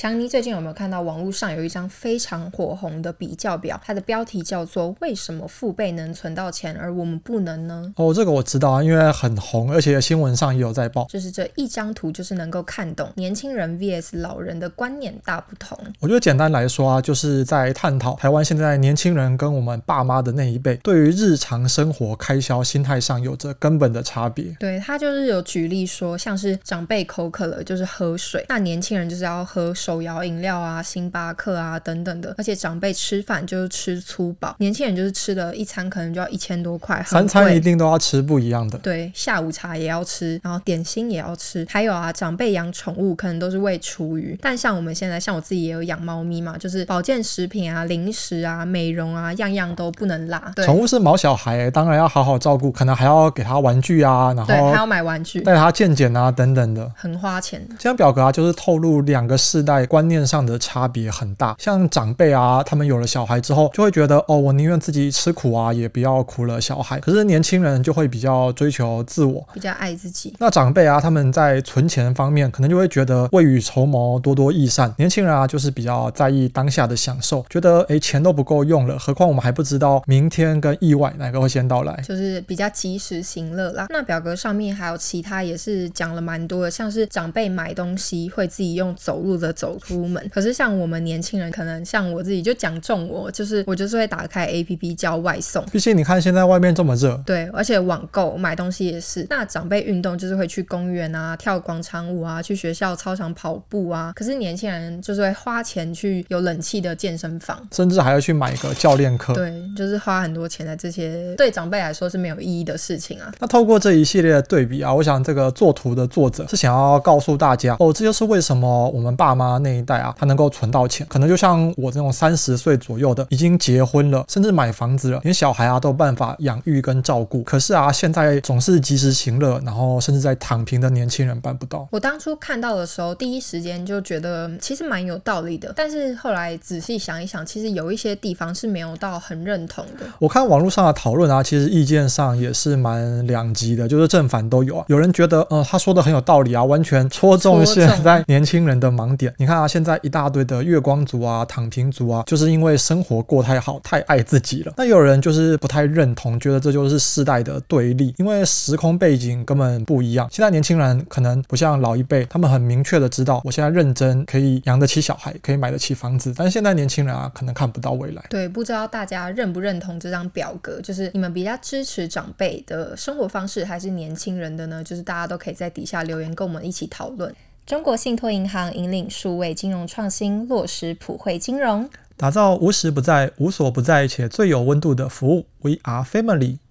强尼最近有没有看到网络上有一张非常火红的比较表？它的标题叫做“为什么父辈能存到钱，而我们不能呢？”哦，这个我知道啊，因为很红，而且新闻上也有在报。就是这一张图，就是能够看懂年轻人 vs 老人的观念大不同。我觉得简单来说啊，就是在探讨台湾现在年轻人跟我们爸妈的那一辈，对于日常生活开销心态上有着根本的差别。对他就是有举例说，像是长辈口渴了就是喝水，那年轻人就是要喝水。手摇饮料啊，星巴克啊等等的，而且长辈吃饭就是吃粗饱，年轻人就是吃的一餐可能就要一千多块。三餐一定都要吃不一样的。对，下午茶也要吃，然后点心也要吃，还有啊，长辈养宠物可能都是喂厨余，但像我们现在，像我自己也有养猫咪嘛，就是保健食品啊、零食啊、美容啊，样样都不能落。宠物是毛小孩，当然要好好照顾，可能还要给他玩具啊，然后对，还要买玩具，带他健健啊等等的，很花钱。这张表格啊，就是透露两个世代。在观念上的差别很大，像长辈啊，他们有了小孩之后，就会觉得哦，我宁愿自己吃苦啊，也不要苦了小孩。可是年轻人就会比较追求自我，比较爱自己。那长辈啊，他们在存钱方面，可能就会觉得未雨绸缪，多多益善。年轻人啊，就是比较在意当下的享受，觉得哎，钱都不够用了，何况我们还不知道明天跟意外哪个会先到来，就是比较及时行乐啦。那表格上面还有其他也是讲了蛮多的，像是长辈买东西会自己用走路的。走出门，可是像我们年轻人，可能像我自己，就讲中我，就是我就是会打开 A P P 叫外送。毕竟你看现在外面这么热，对，而且网购买东西也是。那长辈运动就是会去公园啊，跳广场舞啊，去学校操场跑步啊。可是年轻人就是会花钱去有冷气的健身房，甚至还要去买个教练课，对，就是花很多钱的这些对长辈来说是没有意义的事情啊。那透过这一系列的对比啊，我想这个作图的作者是想要告诉大家，哦，这就是为什么我们爸妈。啊，那一代啊，他能够存到钱，可能就像我这种三十岁左右的，已经结婚了，甚至买房子了，连小孩啊都办法养育跟照顾。可是啊，现在总是及时行乐，然后甚至在躺平的年轻人办不到。我当初看到的时候，第一时间就觉得其实蛮有道理的。但是后来仔细想一想，其实有一些地方是没有到很认同的。我看网络上的讨论啊，其实意见上也是蛮两极的，就是正反都有啊。有人觉得，呃，他说的很有道理啊，完全戳中现在年轻人的盲点。你看啊，现在一大堆的月光族啊、躺平族啊，就是因为生活过太好，太爱自己了。那有人就是不太认同，觉得这就是世代的对立，因为时空背景根本不一样。现在年轻人可能不像老一辈，他们很明确的知道，我现在认真可以养得起小孩，可以买得起房子。但是现在年轻人啊，可能看不到未来。对，不知道大家认不认同这张表格，就是你们比较支持长辈的生活方式，还是年轻人的呢？就是大家都可以在底下留言，跟我们一起讨论。中国信托银行引领数位金融创新，落实普惠金融，打造无时不在、无所不在且最有温度的服务。We are family.